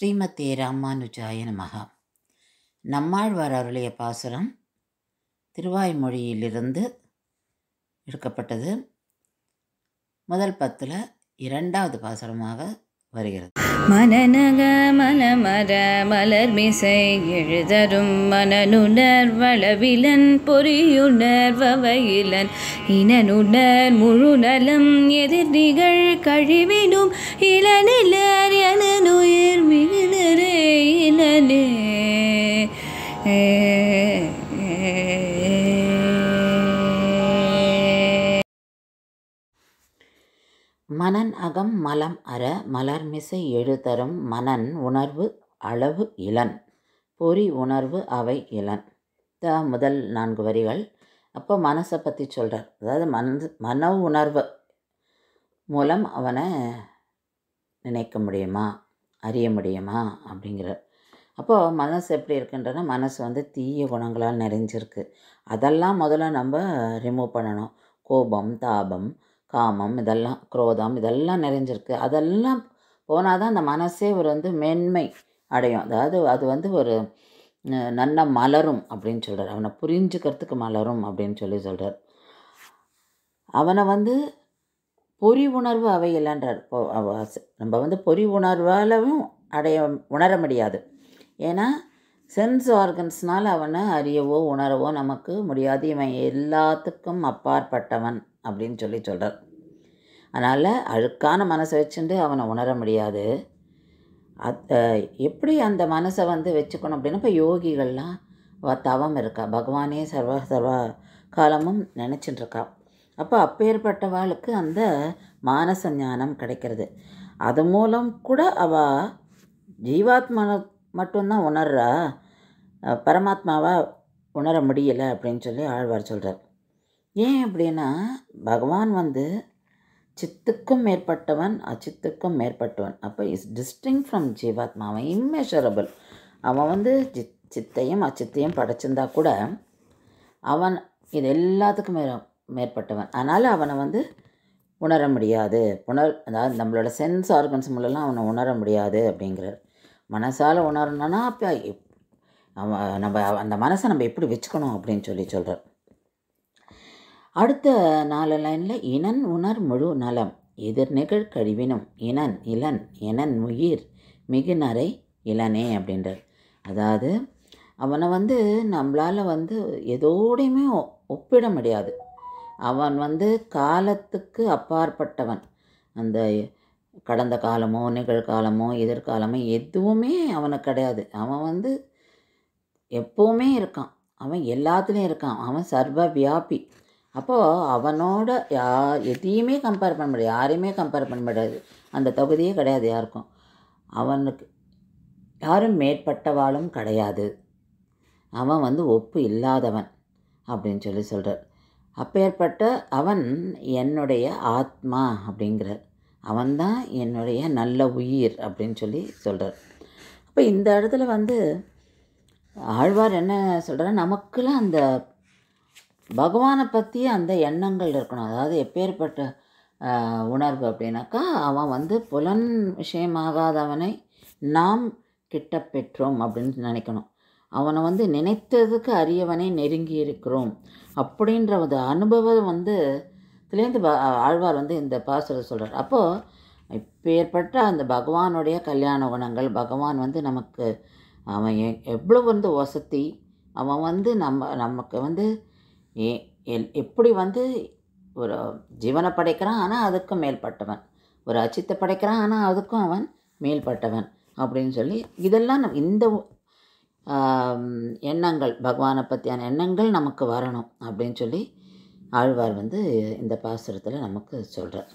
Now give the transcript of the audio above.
ஸ்ரீமதே ராமானுஜாய நமகா நம்மாழ்வார் அருளிய பாசுரம் திருவாய்மொழியிலிருந்து எடுக்கப்பட்டது முதல் பத்தில் இரண்டாவது பாசுரமாக வருகிறது மனநக மனமர மலர்மிசை எழுதரும் மனநுணர் வளவிலன் பொறியுணர் வவையிலன் இனநுணர் முழு நலம் எதிர் நிகழ் கழிவினும் இளநிலர் எனனுயிர் மிகுநரே இளநே மனன் அகம் மலம் அற மலர்மிசை எழுதரும் மனன் உணர்வு அளவு இளன் பொறி உணர்வு அவை இளன் த முதல் நான்கு வரிகள் அப்போ மனசை பற்றி சொல்கிறார் அதாவது மன மன உணர்வு மூலம் அவனை நினைக்க முடியுமா அறிய முடியுமா அப்படிங்கிறார் அப்போது மனசு எப்படி இருக்குன்றனா மனசு வந்து தீய குணங்களால் நிறைஞ்சிருக்கு அதெல்லாம் முதல்ல நம்ம ரிமூவ் பண்ணணும் கோபம் தாபம் காமம் இதெல்லாம் குரோதம் இதெல்லாம் நிறைஞ்சிருக்கு அதெல்லாம் போனால் தான் அந்த மனசே ஒரு வந்து மென்மை அடையும் அதாவது அது வந்து ஒரு நல்ல மலரும் அப்படின்னு சொல்கிறார் அவனை புரிஞ்சுக்கிறதுக்கு மலரும் அப்படின்னு சொல்லி சொல்கிறார் அவனை வந்து பொறி உணர்வு அவை இல்லைன்றார் நம்ம வந்து பொறி உணர்வாலவும் அடைய உணர முடியாது ஏன்னா சென்ஸ் ஆர்கன்ஸ்னால் அவனை அறியவோ உணரவோ நமக்கு முடியாது இவன் எல்லாத்துக்கும் அப்பாற்பட்டவன் அப்படின்னு சொல்லி சொல்கிறார் அதனால் அழுக்கான மனசை வச்சுட்டு அவனை உணர முடியாது அத் எப்படி அந்த மனசை வந்து வச்சுக்கணும் அப்படின்னா இப்போ யோகிகள்லாம் தவம் இருக்கா பகவானே சர்வ சர்வ காலமும் நினச்சிட்டுருக்கா அப்போ அப்பேற்பட்டவாளுக்கு அந்த மானச ஞானம் கிடைக்கிறது அது மூலம் கூட அவள் ஜீவாத்மன மட்டும்தான் உணர்றா பரமாத்மாவா உணர முடியலை அப்படின்னு சொல்லி ஆழ்வார் சொல்கிறார் ஏன் அப்படின்னா பகவான் வந்து சித்துக்கும் மேற்பட்டவன் அச்சித்துக்கும் மேற்பட்டவன் அப்போ இஸ் டிஸ்டிங் ஃப்ரம் ஜீவாத்மா அவன் இம்மெஷரபிள் அவன் வந்து ஜித் சித்தையும் அச்சித்தையும் படைச்சிருந்தா கூட அவன் இது எல்லாத்துக்கும் மே மேற்பட்டவன் அதனால் அவனை வந்து உணர முடியாது புணர் அதாவது நம்மளோட சென்ஸ் ஆர்கன்ஸ் மூலலாம் அவனை உணர முடியாது அப்படிங்கிறார் மனசால் உணரணும்னா அப்போ நம்ம அந்த மனசை நம்ம எப்படி வச்சுக்கணும் அப்படின்னு சொல்லி சொல்கிறார் அடுத்த நாலு லைனில் இனன் உணர் முழு நலம் நிகழ் கழிவினும் இனன் இளன் எனன் உயிர் மிகுநரை இளனே அப்படின்றார் அதாவது அவனை வந்து நம்மளால் வந்து எதோடையுமே ஒப்பிட முடியாது அவன் வந்து காலத்துக்கு அப்பாற்பட்டவன் அந்த கடந்த காலமோ நிகழ்காலமோ எதிர்காலமோ எதுவுமே அவனுக்கு கிடையாது அவன் வந்து எப்போவுமே இருக்கான் அவன் எல்லாத்துலேயும் இருக்கான் அவன் சர்வ வியாபி அப்போது அவனோட யா எதையுமே கம்பேர் பண்ண முடியாது யாரையுமே கம்பேர் பண்ண முடியாது அந்த தகுதியே கிடையாது யாருக்கும் அவனுக்கு யாரும் மேற்பட்டவாளும் கிடையாது அவன் வந்து ஒப்பு இல்லாதவன் அப்படின்னு சொல்லி சொல்கிறார் அப்பேற்பட்ட அவன் என்னுடைய ஆத்மா அப்படிங்கிறார் அவன்தான் என்னுடைய நல்ல உயிர் அப்படின்னு சொல்லி சொல்கிறார் அப்போ இந்த இடத்துல வந்து ஆழ்வார் என்ன சொல்கிறார் நமக்குலாம் அந்த பகவானை பற்றி அந்த எண்ணங்கள் இருக்கணும் அதாவது எப்பேற்பட்ட உணர்வு அப்படின்னாக்கா அவன் வந்து புலன் விஷயமாகாதவனை நாம் கிட்ட பெற்றோம் அப்படின்னு நினைக்கணும் அவனை வந்து நினைத்ததுக்கு அறியவனை நெருங்கி இருக்கிறோம் அப்படின்ற ஒரு அனுபவம் வந்து இதுலேருந்து ஆழ்வார் வந்து இந்த பாசுரை சொல்கிறார் அப்போது இப்போ ஏற்பட்ட அந்த பகவானுடைய கல்யாண குணங்கள் பகவான் வந்து நமக்கு அவன் எவ்வளோ வந்து வசதி அவன் வந்து நம்ம நமக்கு வந்து எப்படி வந்து ஒரு ஜீவனை படைக்கிறான் ஆனால் அதுக்கும் மேல்பட்டவன் ஒரு அச்சித்தை படைக்கிறான் ஆனால் அதுக்கும் அவன் மேல்பட்டவன் அப்படின்னு சொல்லி இதெல்லாம் நம் இந்த எண்ணங்கள் பகவானை பற்றியான எண்ணங்கள் நமக்கு வரணும் அப்படின்னு சொல்லி ஆழ்வார் வந்து இந்த பாசுரத்தில் நமக்கு சொல்கிறார்